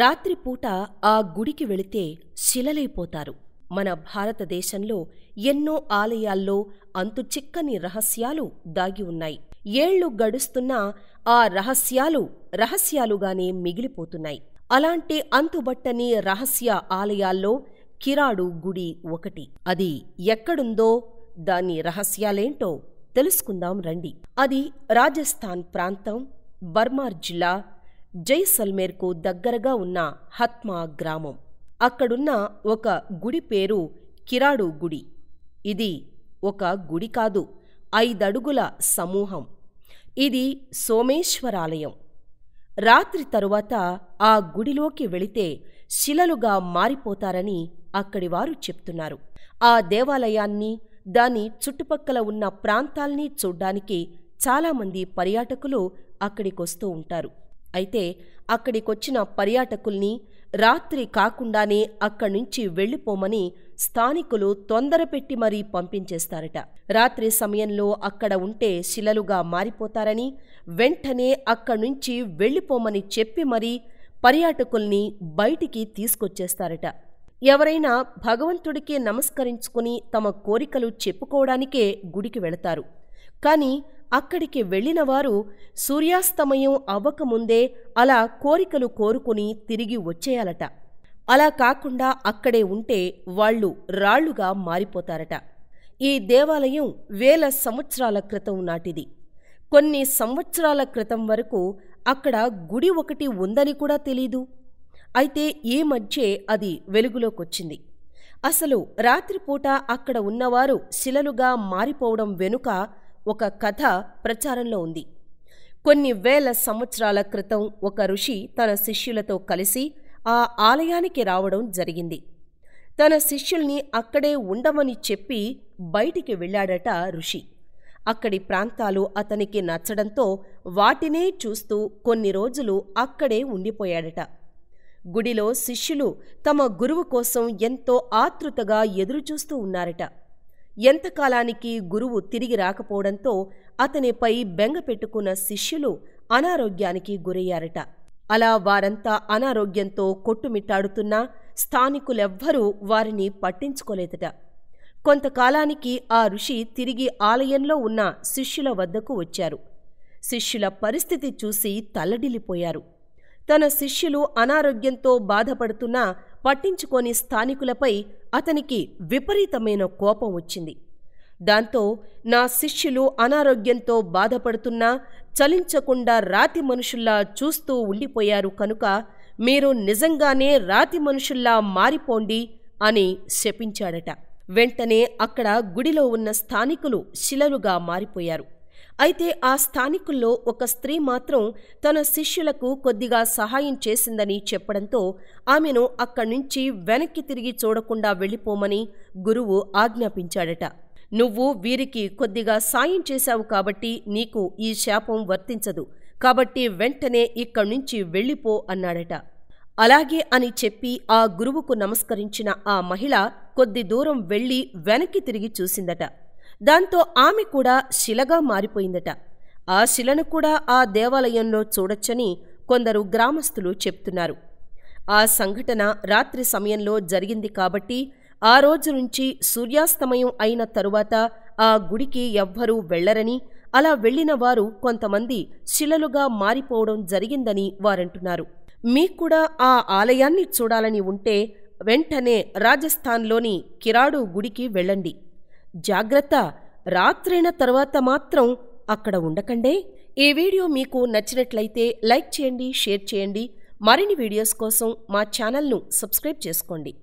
రాత్రిపూట ఆ గుడికి వెళితే శిలలైపోతారు మన భారతదేశంలో ఎన్నో ఆలయాల్లో అంతు చిక్కని రహస్యాలు దాగి ఉన్నాయి ఏళ్లు గడుస్తున్నా ఆ రహస్యాలు రహస్యాలుగానే మిగిలిపోతున్నాయి అలాంటి అంతుబట్టని రహస్య ఆలయాల్లో కిరాడు గుడి ఒకటి అది ఎక్కడుందో దాని రహస్యాలేంటో తెలుసుకుందాం రండి అది రాజస్థాన్ ప్రాంతం బర్మార్ జిల్లా జైసల్మేర్కు దగ్గరగా ఉన్న హత్మా గ్రామం అక్కడున్న ఒక గుడి పేరు కిరాడు గుడి ఇది ఒక గుడి కాదు ఐదడుగుల సమూహం ఇది సోమేశ్వరాలయం రాత్రి తరువాత ఆ గుడిలోకి వెళితే శిలలుగా మారిపోతారని అక్కడివారు చెప్తున్నారు ఆ దేవాలయాన్ని దాని చుట్టుపక్కల ఉన్న ప్రాంతాల్ని చూడ్డానికి చాలామంది పర్యాటకులు అక్కడికొస్తూ ఉంటారు అయితే అక్కడికొచ్చిన పర్యాటకుల్ని రాత్రి కాకుండానే అక్కడి నుంచి వెళ్ళిపోమని స్థానికులు తొందరపెట్టి మరీ పంపించేస్తారట రాత్రి సమయంలో అక్కడ ఉంటే శిలలుగా మారిపోతారని వెంటనే అక్కడి నుంచి వెళ్ళిపోమని చెప్పి మరీ పర్యాటకుల్ని బయటికి తీసుకొచ్చేస్తారట ఎవరైనా భగవంతుడికే నమస్కరించుకుని తమ కోరికలు చెప్పుకోవడానికే గుడికి వెళతారు కానీ అక్కడికి వెళ్ళినవారు వారు సూర్యాస్తమయం అవ్వకముందే అలా కోరికలు కోరుకుని తిరిగి వచ్చేయాలట అలా కాకుండా అక్కడే ఉంటే వాళ్ళు రాళ్లుగా మారిపోతారట ఈ దేవాలయం వేల సంవత్సరాల క్రితం నాటిది కొన్ని సంవత్సరాల క్రితం వరకు అక్కడ గుడి ఒకటి ఉందని కూడా తెలీదు అయితే ఈ మధ్యే అది వెలుగులోకొచ్చింది అసలు రాత్రిపూట అక్కడ ఉన్నవారు శిలలుగా మారిపోవడం వెనుక ఒక కథ ప్రచారంలో ఉంది కొన్ని వేల సంవత్సరాల క్రితం ఒక ఋషి తన శిష్యులతో కలిసి ఆ ఆలయానికి రావడం జరిగింది తన శిష్యుల్ని అక్కడే ఉండమని చెప్పి బయటికి వెళ్ళాడట ఋషి అక్కడి ప్రాంతాలు అతనికి నచ్చడంతో వాటినే చూస్తూ కొన్ని రోజులు అక్కడే ఉండిపోయాడట గుడిలో శిష్యులు తమ గురువు కోసం ఎంతో ఆతృతగా ఎదురుచూస్తూ ఉన్నారట ఎంతకాలానికి గురువు తిరిగి రాకపోవడంతో అతనిపై బెంగ పెట్టుకున్న శిష్యులు అనారోగ్యానికి గురయ్యారట అలా వారంతా అనారోగ్యంతో కొట్టుమిట్టాడుతున్నా స్థానికులెవ్వరూ వారిని పట్టించుకోలేదట కొంతకాలానికి ఆ ఋషి తిరిగి ఆలయంలో ఉన్న శిష్యుల వద్దకు వచ్చారు శిష్యుల పరిస్థితి చూసి తల్లడిల్లిపోయారు తన శిష్యులు అనారోగ్యంతో బాధపడుతున్నా పట్టించుకోని స్థానికులపై అతనికి విపరీతమైన కోపం వచ్చింది దాంతో నా శిష్యులు అనారోగ్యంతో బాధపడుతున్నా చలించకుండా రాతి మనుషుల్లా చూస్తూ ఉండిపోయారు కనుక మీరు నిజంగానే రాతి మనుషుల్లా మారిపోండి అని శపించాడట వెంటనే అక్కడ గుడిలో ఉన్న స్థానికులు శిలలుగా మారిపోయారు అయితే ఆ స్థానికుల్లో ఒక స్త్రీ మాత్రం తన శిష్యులకు కొద్దిగా సహాయం చేసిందని చెప్పడంతో ఆమెను అక్కడి నుంచి వెనక్కి తిరిగి చూడకుండా వెళ్ళిపోమని గురువు ఆజ్ఞాపించాడట నువ్వు వీరికి కొద్దిగా సాయం చేశావు కాబట్టి నీకు ఈ శాపం వర్తించదు కాబట్టి వెంటనే ఇక్కడి నుంచి వెళ్ళిపో అన్నాడట అలాగే అని చెప్పి ఆ గురువుకు నమస్కరించిన ఆ మహిళ కొద్ది దూరం వెళ్ళి వెనక్కి తిరిగి చూసిందట దాంతో ఆమె కూడా శిలగా మారిపోయిందట ఆ శిలను కూడా ఆ దేవాలయంలో చూడొచ్చని కొందరు గ్రామస్తులు చెప్తున్నారు ఆ సంఘటన రాత్రి సమయంలో జరిగింది కాబట్టి ఆ రోజు నుంచి సూర్యాస్తమయం అయిన తరువాత ఆ గుడికి ఎవ్వరూ వెళ్లరని అలా వెళ్లిన వారు కొంతమంది శిలలుగా మారిపోవడం జరిగిందని వారంటున్నారు మీక్కూడా ఆ ఆలయాన్ని చూడాలని ఉంటే వెంటనే రాజస్థాన్లోని కిరాడు గుడికి వెళ్ళండి జాగ్రత్త రాత్రైన తర్వాత మాత్రం అక్కడ ఉండకండే ఈ వీడియో మీకు నచ్చినట్లయితే లైక్ చేయండి షేర్ చేయండి మరిన్ని వీడియోస్ కోసం మా ఛానల్ను సబ్స్క్రైబ్ చేసుకోండి